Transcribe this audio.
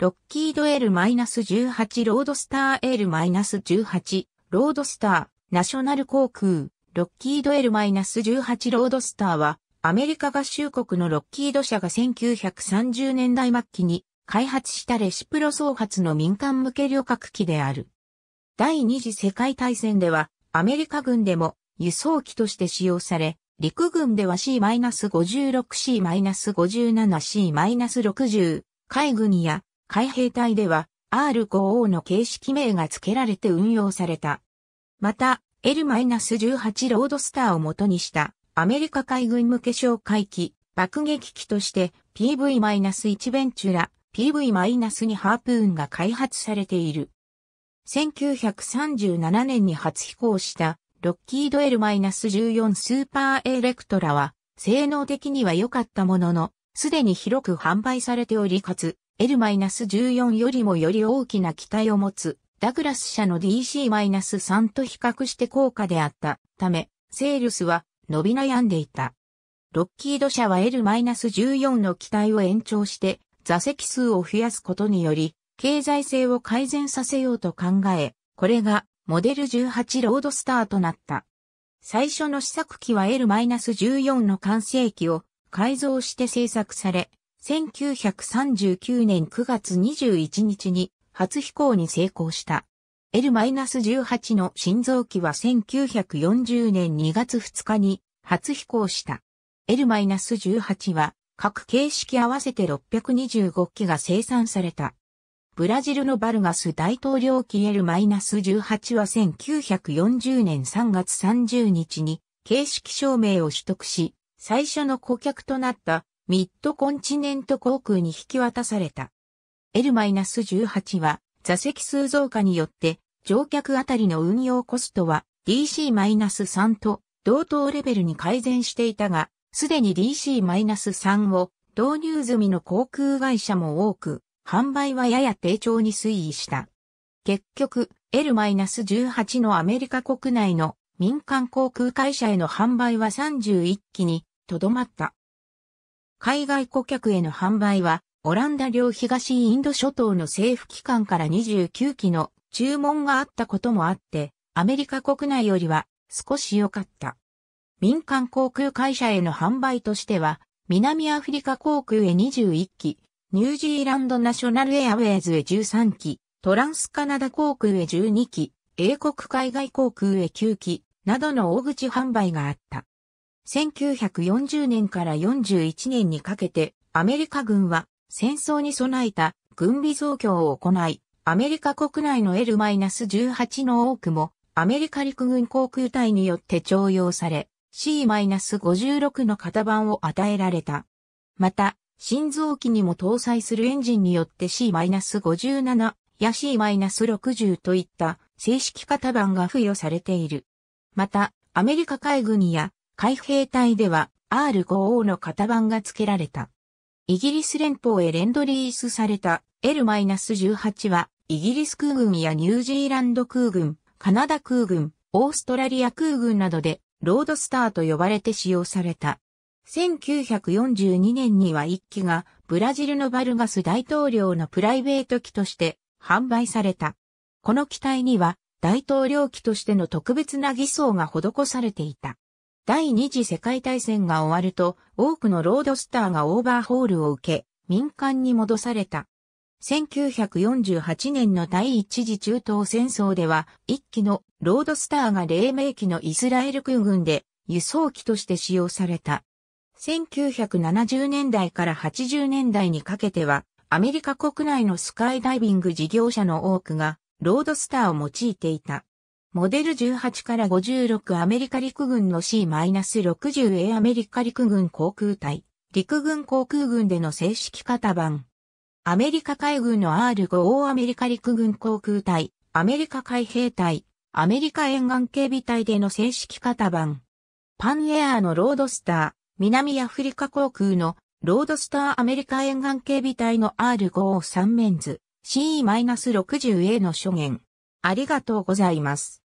ロッキード L-18 ロードスター L-18 ロードスターナショナル航空ロッキード L-18 ロードスターはアメリカ合衆国のロッキード社が1930年代末期に開発したレシプロ総発の民間向け旅客機である。第二次世界大戦ではアメリカ軍でも輸送機として使用され、陸軍では C-56C-57C-60 海軍や海兵隊では R5O の形式名が付けられて運用された。また、L-18 ロードスターを元にしたアメリカ海軍向け哨戒機、爆撃機として PV-1 ベンチュラ、PV-2 ハープーンが開発されている。1937年に初飛行したロッキード L-14 スーパーエレクトラは性能的には良かったものの、すでに広く販売されており、かつ L-14 よりもより大きな機体を持つダグラス社の DC-3 と比較して高価であったため、セールスは伸び悩んでいた。ロッキード社は L-14 の機体を延長して座席数を増やすことにより、経済性を改善させようと考え、これがモデル18ロードスターとなった。最初の試作機は L-14 の完成機を改造して製作され、1939年9月21日に初飛行に成功した。L-18 の新造機は1940年2月2日に初飛行した。L-18 は各形式合わせて625機が生産された。ブラジルのバルガス大統領機 L-18 は1940年3月30日に形式証明を取得し、最初の顧客となったミッドコンチネント航空に引き渡された。L-18 は座席数増加によって乗客あたりの運用コストは DC-3 と同等レベルに改善していたが、すでに DC-3 を導入済みの航空会社も多く、販売はやや低調に推移した。結局、L-18 のアメリカ国内の民間航空会社への販売は31機にとどまった。海外顧客への販売は、オランダ領東インド諸島の政府機関から29機の注文があったこともあって、アメリカ国内よりは少し良かった。民間航空会社への販売としては、南アフリカ航空へ21機、ニュージーランドナショナルエアウェイズへ13機、トランスカナダ航空へ12機、英国海外航空へ9機、などの大口販売があった。1940年から41年にかけてアメリカ軍は戦争に備えた軍備増強を行い、アメリカ国内の L-18 の多くもアメリカ陸軍航空隊によって徴用され、C-56 の型番を与えられた。また、新造機にも搭載するエンジンによって C-57 や C-60 といった正式型番が付与されている。また、アメリカ海軍や海兵隊では R5O の型番が付けられた。イギリス連邦へレンドリースされた L-18 はイギリス空軍やニュージーランド空軍、カナダ空軍、オーストラリア空軍などでロードスターと呼ばれて使用された。1942年には1機がブラジルのバルガス大統領のプライベート機として販売された。この機体には大統領機としての特別な偽装が施されていた。第二次世界大戦が終わると、多くのロードスターがオーバーホールを受け、民間に戻された。1948年の第一次中東戦争では、一機のロードスターが黎明期のイスラエル空軍で輸送機として使用された。1970年代から80年代にかけては、アメリカ国内のスカイダイビング事業者の多くが、ロードスターを用いていた。モデル18から56アメリカ陸軍の C-60A アメリカ陸軍航空隊、陸軍航空軍での正式型番。アメリカ海軍の R5O アメリカ陸軍航空隊、アメリカ海兵隊、アメリカ沿岸警備隊での正式型番。パンエアーのロードスター、南アフリカ航空のロードスターアメリカ沿岸警備隊の R5 を3面図 C-60A の初言。ありがとうございます。